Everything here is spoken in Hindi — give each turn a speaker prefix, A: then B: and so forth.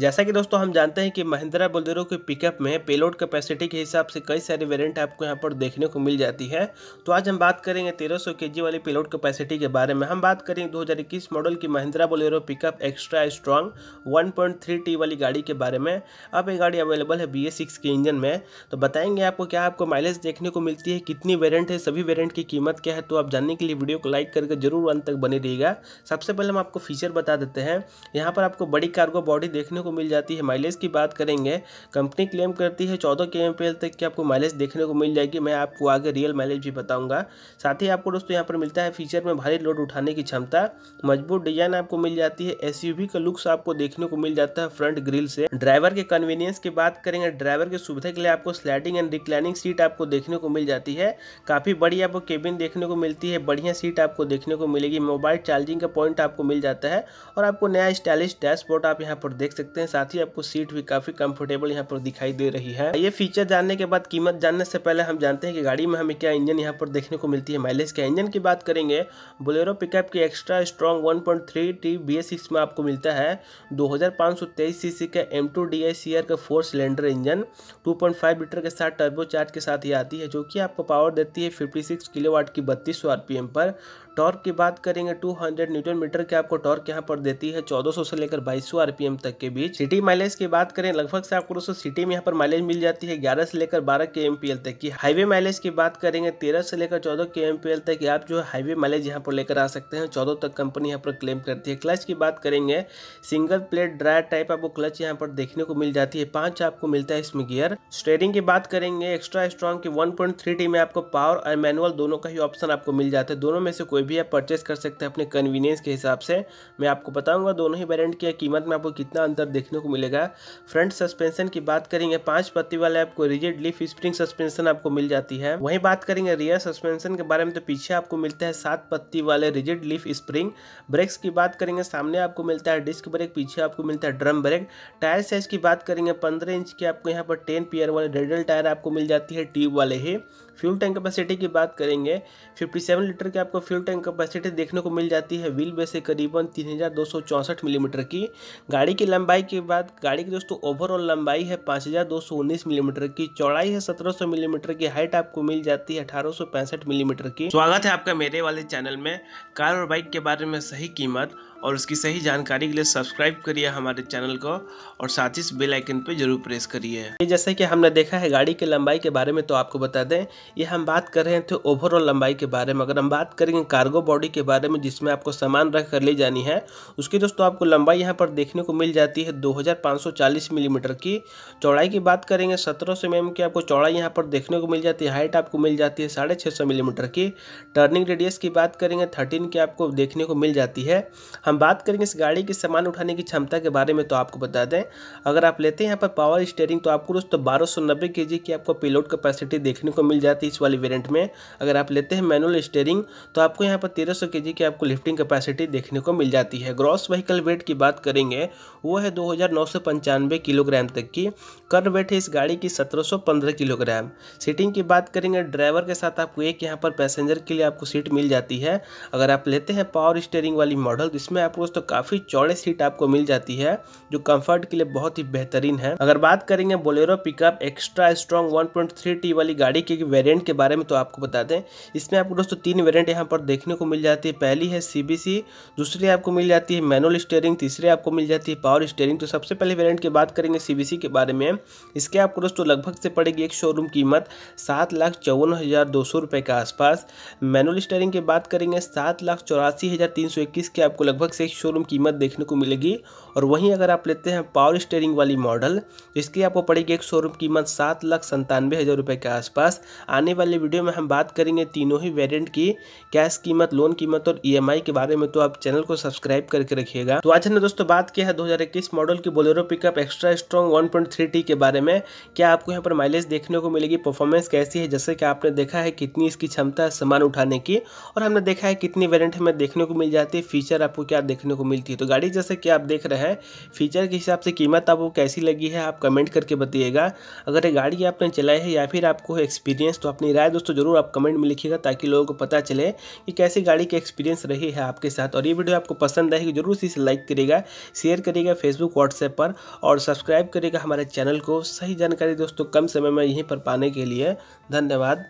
A: जैसा कि दोस्तों हम जानते हैं कि महिंद्रा बोलेरो के पिकअप में पेलोड कैपेसिटी के हिसाब से कई सारे वेरिएंट आपको यहाँ पर देखने को मिल जाती है तो आज हम बात करेंगे 1300 सौ के वाली पेलोड कैपेसिटी के बारे में हम बात करेंगे 2021 मॉडल की Mahindra Bolero pickup extra strong 1.3 T वाली गाड़ी के बारे में अब ये गाड़ी अवेलेबल है बी के इंजन में तो बताएंगे आपको क्या आपको माइलेज देखने को मिलती है कितनी वेरियंट है सभी वेरियंट की कीमत क्या है तो आप जानने के लिए वीडियो को लाइक करके जरूर अंत तक बने रहिएगा सबसे पहले हम आपको फीचर बता देते हैं यहाँ पर आपको बड़ी कार्गो बॉडी देखने देखने को मिल जाती है माइलेज की बात करेंगे कंपनी क्लेम करती है चौदह के एम तक की आपको माइलेज देखने को मिल जाएगी मैं आपको आगे रियल माइलेज भी बताऊँगा साथ ही आपको दोस्तों यहाँ पर मिलता है फीचर में भारी लोड उठाने की क्षमता मजबूत डिजाइन आपको मिल जाती है एस का लुक्स आपको देखने को मिल जाता है फ्रंट ग्रिल से ड्राइवर के कन्वीनियंस की बात करेंगे ड्राइवर की सुविधा के लिए आपको स्लाइडिंग एंड रिक्लाइनिंग सीट आपको देखने को मिल जाती है काफ़ी बढ़िया आपको केबिन देखने को मिलती है बढ़िया सीट आपको देखने को मिलेगी मोबाइल चार्जिंग का पॉइंट आपको मिल जाता है और आपको नया स्टाइलिश डैशबोर्ड आप यहाँ पर देख सकते सकते हैं साथ ही आपको सीट भी काफी कंफर्टेबल यहाँ पर दिखाई दे रही है ये फीचर जानने के बाद कीमत जानने से पहले हम जानते हैं कि गाड़ी में हमें क्या इंजन यहाँ पर देखने को मिलती है माइलेज का इंजन की बात करेंगे बोलेरो पिकअप की extra strong one point T B में आपको मिलता है दो हजार का एम टू का four cylinder engine two litre के साथ टर्बो चार्ज के साथ ही आती है जो कि आपको पावर देती है फिफ्टी सिक्स की बत्तीस सौ आर पर टॉर्क की बात करेंगे 200 न्यूट्रन मीटर की आपको टॉर्क यहाँ पर देती है 1400 से लेकर 2200 आरपीएम तक के बीच सिटी माइलेज की बात करें लगभग से आपको दोस्तों सिटी में यहाँ पर माइलेज मिल जाती है 11 से लेकर 12 के एमपीएल तक की हाईवे माइलेज की बात करेंगे 13 से लेकर 14 के एमपीएल तक आप जो है हाईवे माइलेज यहाँ पर लेकर आ सकते हैं चौदह तक कंपनी यहाँ पर क्लेम करती है क्लच की बात करेंगे सिंगल प्लेट ड्रायर टाइप आपको क्लच यहाँ पर देखने को मिल जाती है पांच आपको मिलता है इसमें गियर स्टेयरिंग की बात करेंगे एक्स्ट्रा स्ट्रॉन्ग की वन में आपको पावर और मैनुअल दोनों का ही ऑप्शन आपको मिल जाता है दोनों में से कोई कोई भी आप परचेस कर सकते हैं अपने कन्वीनियंस के हिसाब से मैं आपको बताऊंगा दोनों ही वेरिएंट की कीमत में आपको कितना अंतर देखने को मिलेगा फ्रंट सस्पेंशन की बात करेंगे पांच पत्ती वाले आपको रिजिड लिफ स्प्रिंग सस्पेंशन आपको मिल जाती है वही बात करेंगे रियर सस्पेंशन के बारे में तो पीछे आपको मिलता है सात पत्ती वाले रिजिड लिफ स्प्रिंग ब्रेक्स की बात करेंगे सामने आपको मिलता है डिस्क ब्रेक पीछे आपको मिलता है ड्रम ब्रेक टायर साइज की बात करेंगे पंद्रह इंच की आपको यहाँ पर टेन पियर वाले रेडल टायर आपको मिल जाती है ट्यूब वाले ही फ्यूल टैंक कैपेसिटी की बात करेंगे 57 लीटर की आपको फ्यूल टैंक कैपेसिटी देखने को मिल जाती है व्हील बेस से करीबन तीन मिलीमीटर की गाड़ी की लंबाई की बात गाड़ी की दोस्तों ओवरऑल लंबाई है पाँच मिलीमीटर की चौड़ाई है सत्रह मिलीमीटर की हाइट आपको मिल जाती है अठारह मिलीमीटर की स्वागत है आपका मेरे वाले चैनल में कार और बाइक के बारे में सही कीमत और उसकी सही जानकारी के लिए सब्सक्राइब करिए हमारे चैनल को और साथ ही इस बेल आइकन पर जरूर प्रेस करिए जैसे कि हमने देखा है गाड़ी की लंबाई के बारे में तो आपको बता दें ये हम बात कर रहे थे ओवरऑल तो लंबाई के बारे में अगर हम बात करेंगे कार्गो बॉडी के बारे में जिसमें आपको सामान रख कर ले जानी है उसकी दोस्तों आपको लंबाई यहाँ पर देखने को मिल जाती है दो मिलीमीटर की चौड़ाई की बात करेंगे सत्रह सौ mm की आपको चौड़ाई यहाँ पर देखने को मिल जाती है हाइट आपको मिल जाती है साढ़े छः सौ मिलीमीटर की टर्निंग रेडियस की बात करेंगे थर्टीन की आपको देखने को मिल जाती है हम हम बात करेंगे इस गाड़ी की सामान उठाने की क्षमता के बारे में तो आपको बता दें अगर आप लेते हैं यहाँ पर पावर स्टेयरिंग तो आपको दोस्तों बारह सौ नब्बे के जी की आपको पिलोट कैपेसिटी देखने को मिल जाती है इस वाली वेरियंट में अगर आप लेते हैं मैनुअल स्टेयरिंग तो आपको यहाँ पर तेरह सौ के जी की आपको लिफ्टिंग कैपेसिटी देखने को मिल जाती है ग्रॉस व्हीकल वेट की बात करेंगे वो है दो हज़ार नौ सौ पंचानवे किलोग्राम तक की कर वेट है इस गाड़ी की सत्रह सौ पंद्रह किलोग्राम सीटिंग की बात करेंगे ड्राइवर के साथ आपको एक यहाँ पर पैसेंजर के लिए आपको सीट मिल जाती है अगर आप लेते हैं पावर स्टेयरिंग वाली मॉडल तो इसमें में आपको दोस्तों काफ़ी चौड़े सीट आपको मिल जाती है जो कंफर्ट के लिए बहुत ही बेहतरीन है अगर बात करेंगे Bolero pickup extra strong 1.3 point वाली गाड़ी के वेरियंट के बारे में तो आपको बता दें इसमें आपको दोस्तों तीन वेरियंट यहाँ पर देखने को मिल जाती है पहली है सी दूसरी आपको मिल जाती है मैनुअल स्टेयरिंग तीसरी आपको मिल जाती है पावर स्टेयरिंग तो सबसे पहले वेरियंट की बात करेंगे सी के बारे में इसके आपको दोस्तों लगभग से पड़ेगी एक शोरूम कीमत सात लाख चौवन हज़ार दो सौ रुपये के आसपास मैनुअल स्टेयरिंग की बात करेंगे सात लाख चौरासी हज़ार तीन सौ इक्कीस के आपको लगभग लगभग से शोरूम कीमत देखने को मिलेगी और वहीं अगर आप लेते हैं पावर स्टेयरिंग वाली मॉडल तो इसकी आपको पड़ेगी एक शोरूम कीमत सात लाख संतानवे हज़ार रुपये के आसपास आने वाले वीडियो में हम बात करेंगे तीनों ही वेरियंट की कैश कीमत लोन कीमत और ई e के बारे में तो आप चैनल को सब्सक्राइब करके रखिएगा तो आज हमने दोस्तों बात किया है दो मॉडल की Bolero pickup extra strong one के बारे में क्या आपको यहाँ पर माइलेज देखने को मिलेगी परफॉर्मेंस कैसी है जैसे कि आपने देखा है कितनी इसकी क्षमता है सामान उठाने की और हमने देखा है कितनी वेरियंट हमें देखने को मिल जाती है फीचर आपको क्या देखने को मिलती है तो गाड़ी जैसे कि आप देख रहे हैं फीचर के हिसाब से कीमत आपको कैसी लगी है आप कमेंट करके बताइएगा अगर ये गाड़ी आपने चलाई है या फिर आपको एक्सपीरियंस तो अपनी राय दोस्तों ज़रूर आप कमेंट में लिखिएगा ताकि लोगों को पता चले कि कैसी गाड़ी की एक्सपीरियंस रही है आपके साथ और ये वीडियो आपको पसंद आएगी जरूर इसे लाइक करेगा शेयर करेगा फेसबुक व्हाट्सएप पर और सब्सक्राइब करेगा हमारे चैनल को सही जानकारी दोस्तों कम समय में यहीं पर पाने के लिए धन्यवाद